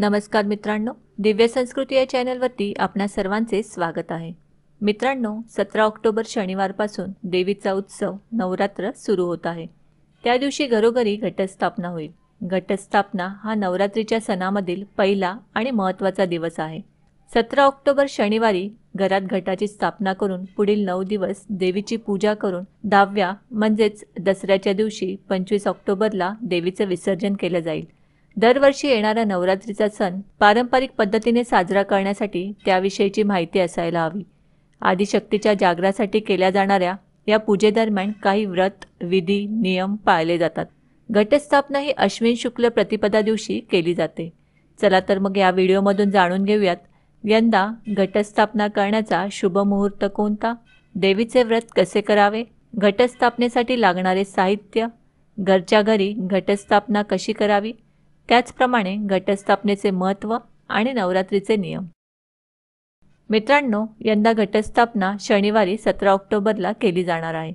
नमस्कार मित्रांनो दिव्य संस्कृती या चॅनलवरती आपणा सर्वांचे स्वागत आहे मित्रांनो सतरा ऑक्टोबर शनिवारपासून देवीचा उत्सव नवरात्र सुरू होत आहे त्या दिवशी घरोघरी घटस्थापना होईल घटस्थापना हा नवरात्रीच्या सणामधील पहिला आणि महत्त्वाचा दिवस आहे सतरा ऑक्टोबर शनिवारी घरात घटाची स्थापना करून पुढील नऊ दिवस देवीची पूजा करून दहाव्या म्हणजेच दसऱ्याच्या दिवशी पंचवीस ऑक्टोबरला देवीचं विसर्जन केलं जाईल दरवर्षी येणारा नवरात्रीचा सण पारंपरिक पद्धतीने साजरा करण्यासाठी त्याविषयीची माहिती असायला हवी आदिशक्तीच्या जागरासाठी केल्या जाणाऱ्या या पूजेदरम्यान काही व्रत विधी नियम पाळले जातात घटस्थापना ही अश्विन शुक्ल प्रतिपदा दिवशी केली जाते चला तर मग या व्हिडिओमधून जाणून घेऊयात यंदा घटस्थापना करण्याचा शुभ मुहूर्त कोणता देवीचे व्रत कसे करावे घटस्थापनेसाठी लागणारे साहित्य घरच्या घरी घटस्थापना कशी करावी त्याचप्रमाणे घटस्थापनेचे महत्त्व आणि नवरात्रीचे नियम मित्रांनो यंदा घटस्थापना शनिवारी सतरा ऑक्टोबरला केली जाणार आहे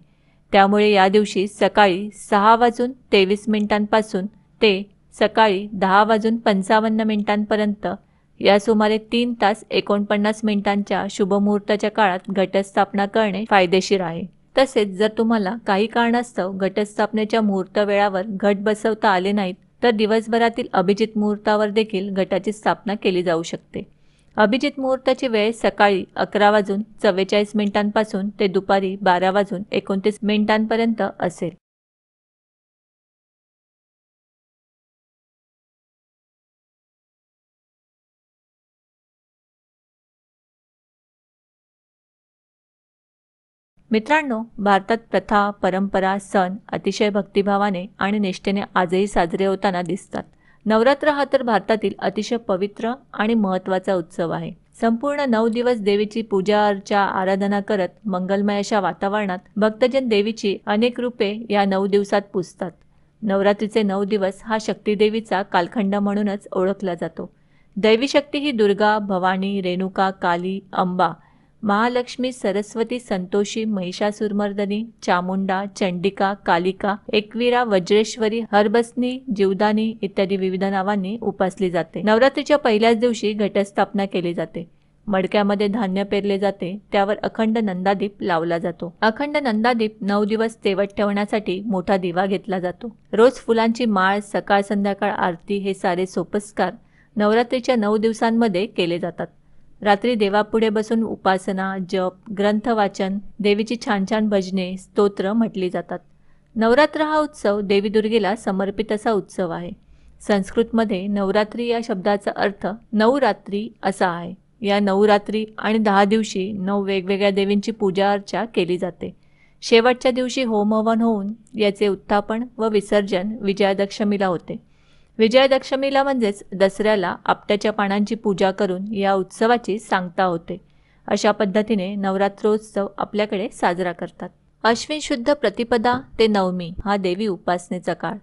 त्यामुळे या दिवशी सकाळी सहा वाजून तेवीस मिनिटांपासून ते सकाळी दहा वाजून पंचावन्न मिनिटांपर्यंत या सुमारे तीन तास एकोणपन्नास मिनिटांच्या शुभमुहूर्ताच्या काळात घटस्थापना करणे फायदेशीर आहे तसेच जर तुम्हाला काही कारणास्तव घटस्थापनेच्या मुहूर्त वेळावर घट बसवता आले नाहीत तर दिवसभरातील अभिजित मुहूर्तावर देखील गटाची स्थापना केली जाऊ शकते अभिजित मुहूर्ताची वेळ सकाळी अकरा वाजून चव्वेचाळीस मिनिटांपासून ते दुपारी बारा वाजून एकोणतीस मिनिटांपर्यंत असेल मित्रांनो भारतात प्रथा परंपरा सण अतिशय भक्तिभावाने आणि निष्ठेने आजही साजरे होताना दिसतात नवरात्र हा तर भारतातील अतिशय पवित्र आणि महत्त्वाचा उत्सव आहे संपूर्ण नऊ दिवस देवीची पूजा अर्चा आराधना करत मंगलमय अशा वातावरणात भक्तजन देवीची अनेक रूपे या नऊ दिवसात पूजतात नवरात्रीचे नऊ दिवस हा देवीचा कालखंड म्हणूनच ओळखला जातो दैवी शक्ती ही दुर्गा भवानी रेणुका काली अंबा महालक्ष्मी सरस्वती संतोषी महिषासुरमर्दनी चामुंडा चंडिका कालिका एकविरा वज्रेश्वरी हरबसनी जीवदानी इत्यादी विविध नावांनी उपासली जाते नवरात्रीच्या पहिल्याच दिवशी घटस्थापना केली जाते मडक्यामध्ये धान्य पेरले जाते त्यावर अखंड नंदादीप लावला जातो अखंड नंदादीप नऊ दिवस तेवट ठेवण्यासाठी मोठा दिवा घेतला जातो रोज फुलांची माळ सकाळ संध्याकाळ आरती हे सारे सोपस्कार नवरात्रीच्या नऊ दिवसांमध्ये केले जातात रात्री देवापुढे बसून उपासना जप ग्रंथ वाचन देवीची छान छान भजने स्तोत्र म्हटली जातात नवरात्र हा उत्सव देवी दुर्गेला समर्पित असा उत्सव आहे संस्कृतमध्ये नवरात्री या शब्दाचा अर्थ नऊ रात्री असा आहे या नवरात्री आणि दहा दिवशी नऊ वेगवेगळ्या देवींची पूजा अर्चा केली जाते शेवटच्या दिवशी होमहवन होऊन याचे उत्थापन व विसर्जन विजयादशमीला होते विजयादशमीला म्हणजेच दसऱ्याला आपट्याच्या पानांची पूजा करून या उत्सवाची सांगता होते अशा पद्धतीने नवरात्रोत्सव आपल्याकडे साजरा करतात अश्विन शुद्ध प्रतिपदा ते नवमी हा देवी उपासनेचा काळ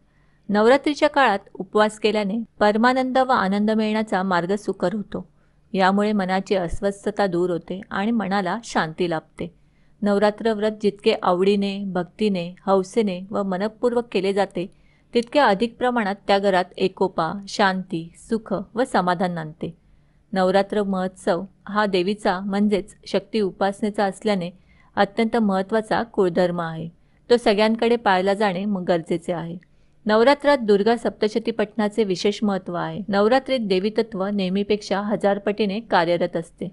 नवरात्रीच्या काळात उपवास केल्याने परमानंद व आनंद मिळण्याचा मार्ग सुकर होतो यामुळे मनाची अस्वस्थता दूर होते आणि मनाला शांती लाभते नवरात्र व्रत जितके आवडीने भक्तीने हौसेने व मनपूर्वक केले जाते तितक्या अधिक प्रमाणात त्या घरात एकोपा शांती सुख व समाधान आणते नवरात्र महोत्सव हा देवीचा म्हणजेच शक्ती उपासनेचा असल्याने अत्यंत महत्त्वाचा कुळधर्म आहे तो सगळ्यांकडे पाळला जाणे गरजेचे आहे नवरात्रात दुर्गा सप्तशती पठणाचे विशेष महत्त्व आहे नवरात्रीत देवीतत्व नेहमीपेक्षा हजारपटीने कार्यरत असते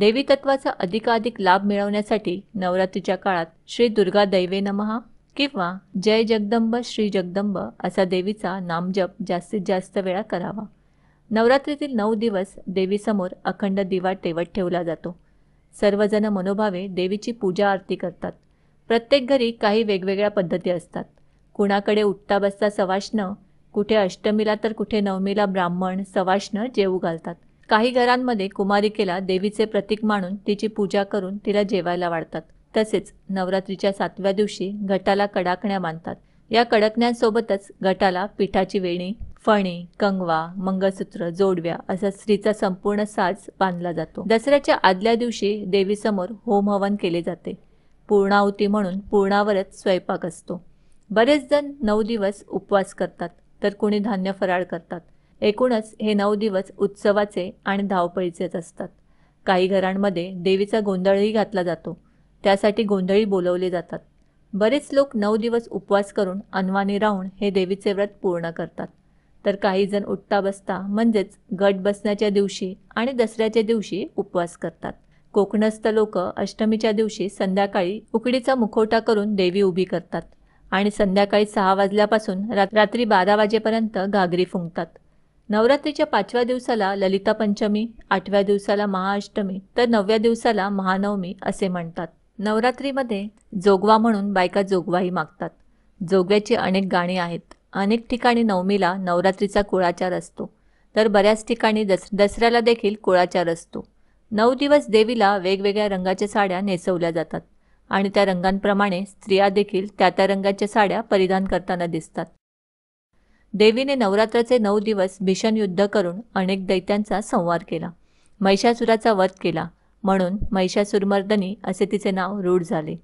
देवीतत्वाचा अधिकाधिक लाभ मिळवण्यासाठी नवरात्रीच्या काळात श्री दुर्गा दैवे नमहा किंवा जय जगदंब श्री जगदंब असा देवीचा नामजप जास्तीत जास्त वेळा करावा नवरात्रीतील नऊ दिवस देवीसमोर अखंड दिवा टेवत ठेवला जातो सर्वजण मनोभावे देवीची पूजा आरती करतात प्रत्येक घरी काही वेगवेगळ्या पद्धती असतात कुणाकडे उठता बसता सवाष्ण कुठे अष्टमीला तर कुठे नवमीला ब्राह्मण सवाष्ण जेवू घालतात काही घरांमध्ये कुमारिकेला देवीचे प्रतीक मानून तिची पूजा करून तिला जेवायला वाढतात तसेच नवरात्रीच्या सातव्या दिवशी घटाला कडाकण्या बांधतात या कडकण्यांसोबतच घटाला पिठाची वेणी फणी कंगवा मंगळसूत्र जोडव्या असा स्त्रीचा संपूर्ण साज बांधला जातो दसऱ्याच्या आदल्या दिवशी देवीसमोर होम हवन केले जाते पूर्णावती म्हणून पूर्णावरच स्वयंपाक असतो बरेच जण नऊ दिवस उपवास करतात तर कुणी धान्य फराळ करतात एकूणच हे नऊ दिवस उत्सवाचे आणि धावपळीचेच असतात काही घरांमध्ये देवीचा गोंधळही घातला जातो त्यासाठी गोंधळी बोलवले जातात बरेच लोक नऊ दिवस उपवास करून अनवाने राहून हे देवीचे व्रत पूर्ण करतात तर काही जण उठता बसता म्हणजेच गट बसण्याच्या दिवशी आणि दसऱ्याच्या दिवशी उपवास करतात कोकणस्थ लोक अष्टमीच्या दिवशी संध्याकाळी उकडीचा मुखवटा करून देवी उभी करतात आणि संध्याकाळी सहा वाजल्यापासून रात्री बारा वाजेपर्यंत घागरी फुंकतात नवरात्रीच्या पाचव्या दिवसाला ललिता पंचमी आठव्या दिवसाला महाअष्टमी तर नवव्या दिवसाला महानवमी असे म्हणतात नवरात्रीमध्ये जोगवा म्हणून बायका जोगवाही मागतात जोगव्याची अनेक गाणी आहेत अनेक ठिकाणी नवमीला नवरात्रीचा कुळाचार असतो तर बऱ्याच ठिकाणी दस दसऱ्याला देखील कुळाचार असतो नऊ दिवस देवीला वेगवेगळ्या रंगाच्या साड्या नेसवल्या जातात आणि त्या रंगांप्रमाणे स्त्रिया देखील त्या त्या रंगाच्या साड्या परिधान करताना दिसतात देवीने नवरात्राचे नऊ दिवस भीषण युद्ध करून अनेक दैत्यांचा संवार केला महिषासुराचा वध केला म्हणून महिषासुरमर्दनी असे तिचे नाव रूढ झाले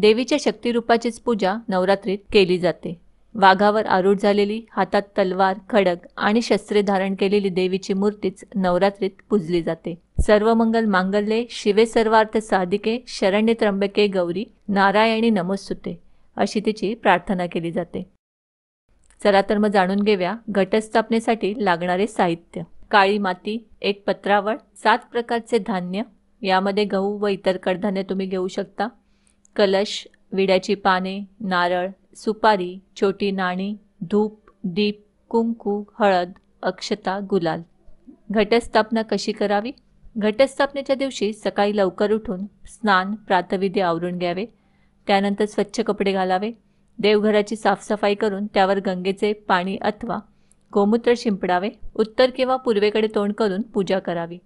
देवीच्या शक्तिरूपाचीच पूजा नवरात्रीत केली जाते वाघावर आरूढ झालेली हातात तलवार खडक आणि शस्त्रे धारण केलेली देवीची मूर्तीच नवरात्रीत पूजली जाते सर्व मंगल मांगल्ये शिवे सर्वार्थ साधिके शरण्य त्र्यंबके गौरी नारायणी नमोस्तुते अशी तिची प्रार्थना केली जाते चला तर मग जाणून घेऊया घटस्थापनेसाठी लागणारे साहित्य काळी माती एक पत्रावळ सात प्रकारचे धान्य यामध्ये गहू व इतर कडधान्य तुम्ही घेऊ शकता कलश विड्याची पाने नारळ सुपारी छोटी नाणी धूप दीप कुंकू हळद अक्षता गुलाल घटस्थापना कशी करावी घटस्थापनेच्या दिवशी सकाळी लवकर उठून स्नान प्रातविधी आवरून घ्यावे त्यानंतर स्वच्छ कपडे घालावे देवघराची साफसफाई करून त्यावर गंगेचे पाणी अथवा गोमूत्र शिंपडावे उत्तर किंवा पूर्वेकडे तोंड करून पूजा करावी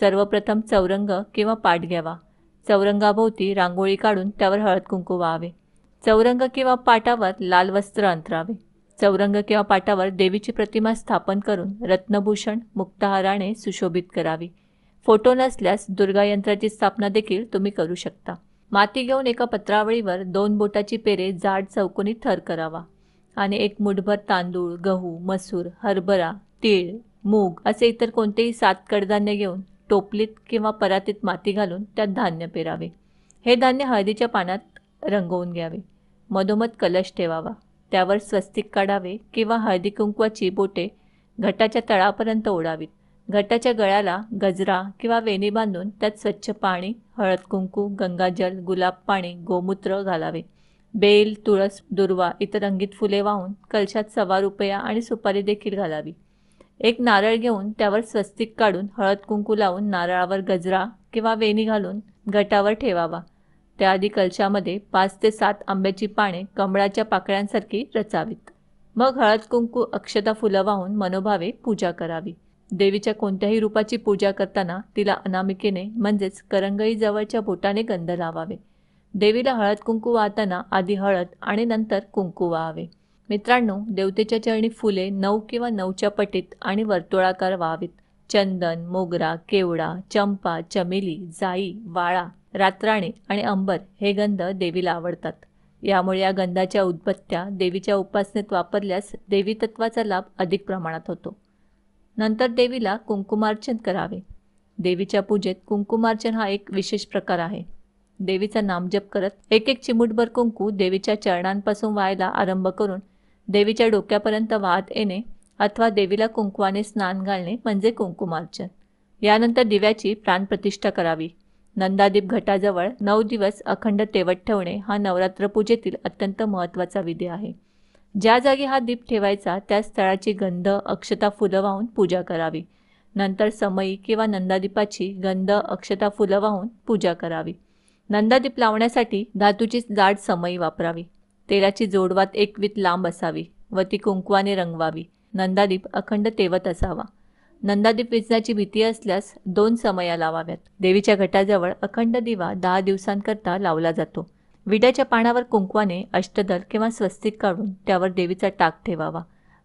सर्वप्रथम चौरंग किंवा पाठ घ्यावा चौरंगाभोवती रांगोळी काढून त्यावर हळद कुंकू वाहावे चौरंग किंवा पाटावर लाल वस्त्र अंतरावे चौरंग किंवा पाटावर देवीची प्रतिमा स्थापन करून रत्नभूषण मुक्ताहाराने सुशोभित करावी फोटो नसल्यास दुर्गा यंत्राची स्थापना देखील तुम्ही करू शकता माती घेऊन एका पत्रावळीवर दोन बोटाची पेरे जाड चौकोनी थर करावा आणि एक मुठभर तांदूळ गहू मसूर हरभरा तीळ मूग असे इतर कोणतेही सात कडधान्य घेऊन टोपलीत किंवा परातीत माती घालून त्यात धान्य पेरावे हे धान्य हळदीच्या पानात रंगवून घ्यावे मधोमध कलश ठेवावा त्यावर स्वस्तिक काढावे किंवा हळदी कुंकवाची बोटे घटाच्या तळापर्यंत ओढावीत घटाच्या गळ्याला गजरा किंवा वेणी बांधून त्यात स्वच्छ पाणी हळद कुंकू गंगाजल गुलाब पाणी गोमूत्र घालावे बेल तुळस दुर्वा इतर रंगीत फुले वाहून कलशात सव्वा रुपया आणि सुपारी देखील घालावी एक नारळ घेऊन त्यावर स्वस्तिक काढून हळद कुंकू लावून नारळावर गजरा किंवा वेणी घालून गटावर ठेवावा त्याआधी कलशामध्ये पाच ते सात आंब्याची पाने कमळाच्या पाकळ्यांसारखी रचावीत मग हळद कुंकू अक्षता फुलं वाहून मनोभावे पूजा करावी देवीच्या कोणत्याही रूपाची पूजा करताना तिला अनामिकेने म्हणजेच करंगईजवळच्या बोटाने गंध लावावे देवीला हळद कुंकू वाहताना आधी हळद आणि नंतर कुंकू वाहावे मित्रांनो देवतेच्या चरणी फुले नऊ किंवा नऊच्या पटीत आणि वर्तुळाकार व्हावीत चंदन मोगरा केवडा चंपा चमेली जाई वाळा रात्राणे आणि अंबर हे गंध देवीला आवडतात यामुळे या गंधाच्या उद्पत्त्या देवीच्या उपासनेत वापरल्यास देवी तत्वाचा लाभ अधिक प्रमाणात होतो नंतर देवीला कुंकुमार्चन करावे देवीच्या पूजेत कुंकुमार्चन हा एक विशेष प्रकार आहे देवीचा नामजप करत एक एक चिमुटभर कुंकू देवीच्या चरणांपासून व्हायला आरंभ करून देवीच्या डोक्यापर्यंत वाहत येणे अथवा देवीला कुंकवाने स्नान घालणे म्हणजे कुंकुमार्चन यानंतर दिव्याची प्राणप्रतिष्ठा करावी नंदादीप घटाजवळ नऊ दिवस अखंड तेवट ठेवणे हा नवरात्र पूजेतील अत्यंत महत्त्वाचा विधी आहे ज्या जागी हा दीप ठेवायचा त्या स्थळाची गंध अक्षता फुलं वाहून पूजा करावी नंतर समयी किंवा नंदादीपाची गंध अक्षता फुलं वाहून पूजा करावी नंदादीप लावण्यासाठी धातूची जाड समयी वापरावी तेलाची जोडवात एकवीत लांब असावी व ती कुंकवाने रंगवावी नंदादीप अखंड तेवत असावा नंदादीप विजण्याची भीती असल्यास दोन समया लावाव्यात देवीच्या घटाजवळ अखंड दिवा दहा दिवसांकरता लावला जातो विड्याच्या पानावर कुंकवाने अष्टदल किंवा स्वस्तिक काढून त्यावर देवीचा टाक ठेवावा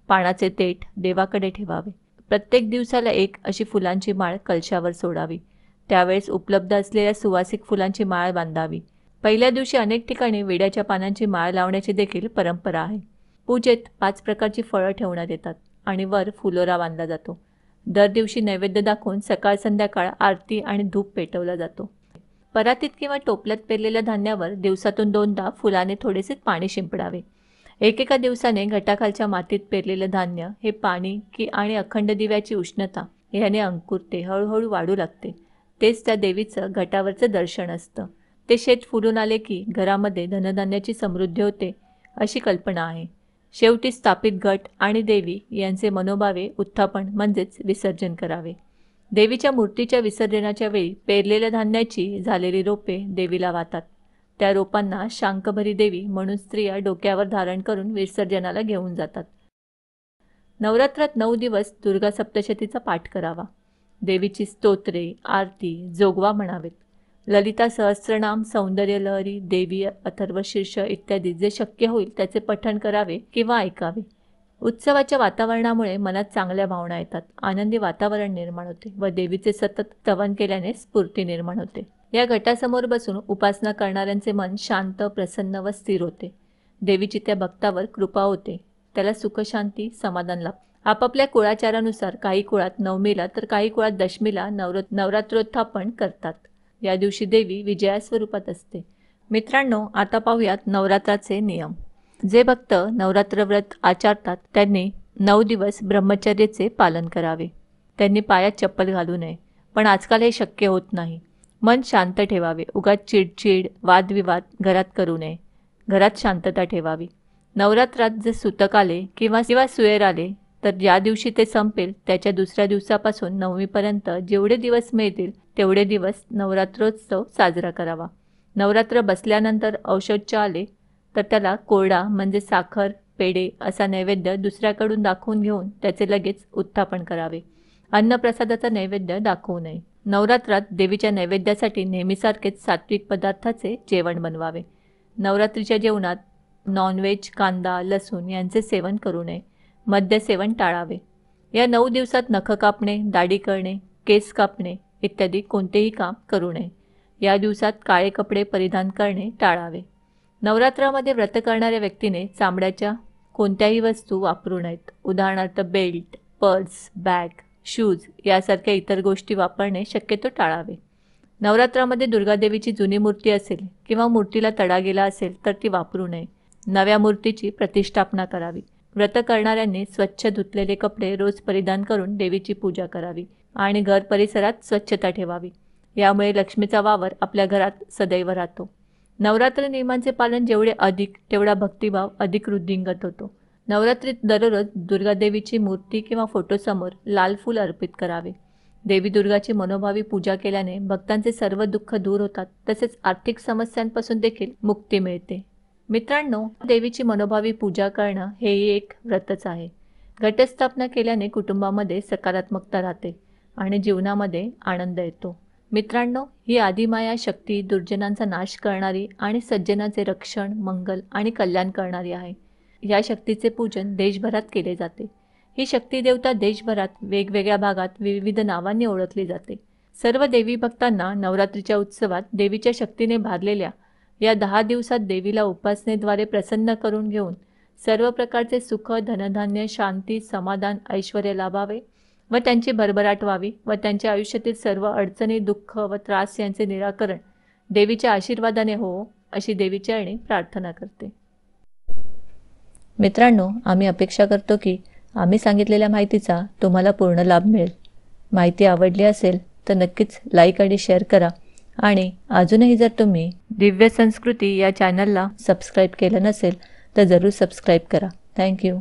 पानाचे तेट देवाकडे ठेवावे प्रत्येक दिवसाला एक अशी फुलांची माळ कलशावर सोडावी त्यावेळेस उपलब्ध असलेल्या सुवासिक फुलांची माळ बांधावी पहिल्या दिवशी अनेक ठिकाणी वेड्याच्या पानांची माळ लावण्याची देखील परंपरा आहे पूजेत पाच प्रकारची फळं ठेवण्यात येतात आणि वर फुलोरा बांधला जातो दर दिवशी नैवेद्य दाखवून सकाळ संध्याकाळ आरती आणि धूप पेटवला जातो परातीत किंवा टोपल्यात पेरलेल्या धान्यावर दिवसातून दोनदा फुलाने थोडेसे पाणी शिंपडावे एकेका दिवसाने घटाखालच्या मातीत पेरलेलं धान्य हे पाणी की आणि अखंड दिव्याची उष्णता याने अंकुरते हळूहळू वाढू लागते तेच त्या देवीचं घटावरचं दर्शन असतं ते शेत फुलून आले की घरामध्ये धनधान्याची समृद्धी होते अशी कल्पना आहे शेवटी स्थापित गट आणि देवी यांचे मनोभावे उत्थापन म्हणजेच विसर्जन करावे देवीच्या मूर्तीच्या विसर्जनाच्या वेळी पेरलेल्या धान्याची झालेली रोपे देवीला वाहतात त्या रोपांना शांकभरी देवी म्हणून स्त्रिया डोक्यावर धारण करून विसर्जनाला घेऊन जातात नवरात्रात नऊ दिवस दुर्गा सप्तशतीचा पाठ करावा देवीची स्तोत्रे आरती जोगवा म्हणावेत ललिता सहस्रनाम सौंदर्य लहरी देवी अथर्व शीर्ष इत्यादी जे शक्य होईल त्याचे पठण करावे किंवा ऐकावे उत्सवाच्या वातावरणामुळे मनात चांगल्या भावना येतात आनंदी वातावरण निर्माण होते व देवीचे सतत तवन केल्याने स्फूर्ती निर्माण होते या गटासमोर बसून उपासना करणाऱ्यांचे मन शांत प्रसन्न व स्थिर होते देवीची त्या भक्तावर कृपा होते त्याला सुखशांती समाधान लाभ आपापल्या कुळाचारानुसार काही कुळात नवमीला तर काही कुळात दशमीला नवर नवरात्रोत्थापन करतात या दिवशी देवी विजया स्वरूपात असते मित्रांनो आता पाहूयात नवरात्राचे नियम जे भक्त नवरात्र व्रत आचरतात त्यांनी नऊ दिवस ब्रह्मचर्याचे पालन करावे त्यांनी पायात चप्पल घालू नये पण आजकाल हे शक्य होत नाही मन शांत ठेवावे उगात चिडचिड वादविवाद घरात करू नये घरात शांतता ठेवावी नवरात्रात जे सुतक आले किंवा किंवा सुयर आले तर ज्या दिवशी ते संपेल त्याच्या दुसऱ्या दिवसापासून नवमीपर्यंत जेवढे दिवस मिळतील तेवढे दिवस नवरात्रोत्सव साजरा करावा नवरात्र बसल्यानंतर औषधच आले तर त्याला कोरडा म्हणजे साखर पेढे असा नैवेद्य दुसऱ्याकडून दाखवून घेऊन त्याचे लगेच उत्थापन करावे अन्नप्रसादाचा नैवेद्य दाखवू नये नवरात्रात देवीच्या नैवेद्यासाठी नेहमीसारखेच सात्विक पदार्थाचे जेवण बनवावे नवरात्रीच्या जेवणात नॉनव्हेज कांदा लसूण यांचे सेवन करू नये मद्यसेवन टाळावे या नऊ दिवसात नख कापणे दाढी करणे केस कापणे इत्यादी कोणतेही काम करू नये या दिवसात काळे कपडे परिधान करणे टाळावे नवरात्रामध्ये व्रत करणाऱ्या व्यक्तीने चामड्याच्या कोणत्याही वस्तू वापरू नयेत उदाहरणार्थ बेल्ट पर्स बॅग शूज यासारख्या इतर गोष्टी वापरणे शक्यतो टाळावे नवरात्रामध्ये दुर्गादेवीची जुनी मूर्ती असेल किंवा मूर्तीला तडा गेला असेल तर ती वापरू नये नव्या मूर्तीची प्रतिष्ठापना करावी व्रत करणाऱ्यांनी स्वच्छ धुतलेले कपडे रोज परिधान करून देवीची पूजा करावी आणि घर परिसरात स्वच्छता ठेवावी यामुळे लक्ष्मीचा वावर आपल्या घरात सदैव राहतो नवरात्र नियमांचे पालन जेवढे अधिक तेवढा भक्तिभाव अधिक वृद्धिंगत होतो नवरात्रीत दररोज दुर्गादेवीची मूर्ती किंवा फोटोसमोर लाल फूल अर्पित करावे देवी दुर्गाची मनोभावी पूजा केल्याने भक्तांचे सर्व दुःख दूर होतात तसेच आर्थिक समस्यांपासून देखील मुक्ती मिळते मित्रांनो देवीची मनोभावी पूजा करणं हेही एक व्रतच आहे घटस्थापना केल्याने कुटुंबामध्ये सकारात्मकता राहते आणि जीवनामध्ये आनंद येतो मित्रांनो ही आदिमाया शक्ती दुर्जनांचा नाश करणारी आणि सज्जनाचे रक्षण मंगल आणि कल्याण करणारी आहे या शक्तीचे पूजन देशभरात केले जाते ही शक्ती देवता देशभरात वेगवेगळ्या भागात विविध नावांनी ओळखली जाते सर्व देवी भक्तांना नवरात्रीच्या उत्सवात देवीच्या शक्तीने भारलेल्या या दहा दिवसात देवीला उपासनेद्वारे प्रसन्न करून घेऊन सर्व प्रकारचे सुख धनधान्य शांती समाधान ऐश्वर लाभावे व त्यांची भरभराट व्हावी व त्यांच्या आयुष्यातील सर्व अडचणी दुःख व त्रास यांचे निराकरण देवीच्या आशीर्वादाने हो अशी देवीच्या आणि प्रार्थना करते मित्रांनो आम्ही अपेक्षा करतो की आम्ही सांगितलेल्या माहितीचा तुम्हाला पूर्ण लाभ मिळेल माहिती आवडली असेल तर नक्कीच लाईक आणि शेअर करा आणि अजूनही जर तुम्ही दिव्य संस्कृती या चॅनलला सबस्क्राईब केलं नसेल तर जरूर सबस्क्राईब करा थँक्यू